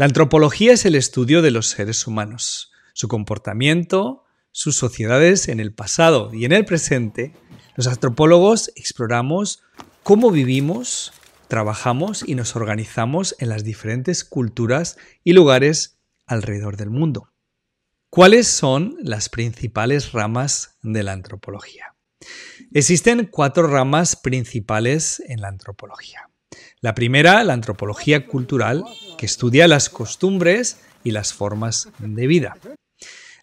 La antropología es el estudio de los seres humanos, su comportamiento, sus sociedades en el pasado y en el presente. Los antropólogos exploramos cómo vivimos, trabajamos y nos organizamos en las diferentes culturas y lugares alrededor del mundo. ¿Cuáles son las principales ramas de la antropología? Existen cuatro ramas principales en la antropología. La primera, la antropología cultural, que estudia las costumbres y las formas de vida.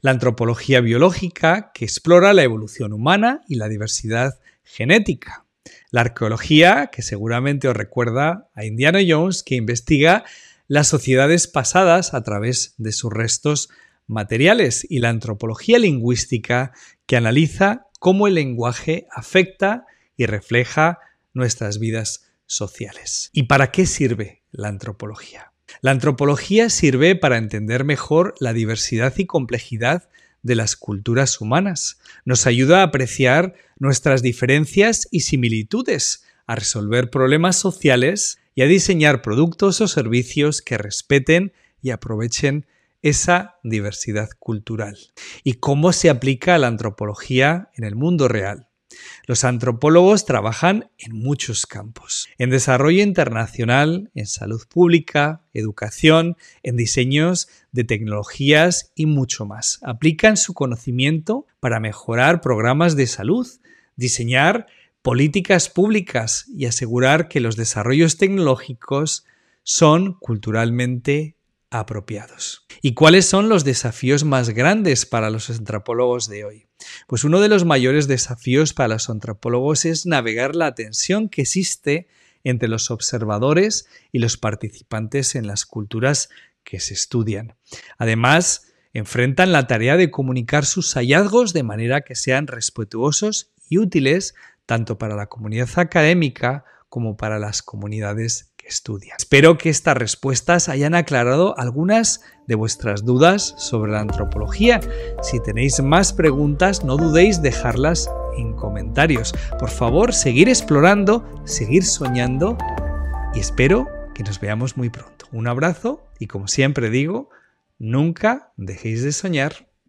La antropología biológica, que explora la evolución humana y la diversidad genética. La arqueología, que seguramente os recuerda a Indiana Jones, que investiga las sociedades pasadas a través de sus restos materiales. Y la antropología lingüística, que analiza cómo el lenguaje afecta y refleja nuestras vidas sociales. ¿Y para qué sirve la antropología? La antropología sirve para entender mejor la diversidad y complejidad de las culturas humanas. Nos ayuda a apreciar nuestras diferencias y similitudes, a resolver problemas sociales y a diseñar productos o servicios que respeten y aprovechen esa diversidad cultural. ¿Y cómo se aplica la antropología en el mundo real? Los antropólogos trabajan en muchos campos, en desarrollo internacional, en salud pública, educación, en diseños de tecnologías y mucho más. Aplican su conocimiento para mejorar programas de salud, diseñar políticas públicas y asegurar que los desarrollos tecnológicos son culturalmente apropiados. ¿Y cuáles son los desafíos más grandes para los antropólogos de hoy? Pues uno de los mayores desafíos para los antropólogos es navegar la tensión que existe entre los observadores y los participantes en las culturas que se estudian. Además, enfrentan la tarea de comunicar sus hallazgos de manera que sean respetuosos y útiles tanto para la comunidad académica como para las comunidades Espero que estas respuestas hayan aclarado algunas de vuestras dudas sobre la antropología. Si tenéis más preguntas, no dudéis dejarlas en comentarios. Por favor, seguir explorando, seguir soñando y espero que nos veamos muy pronto. Un abrazo y como siempre digo, nunca dejéis de soñar.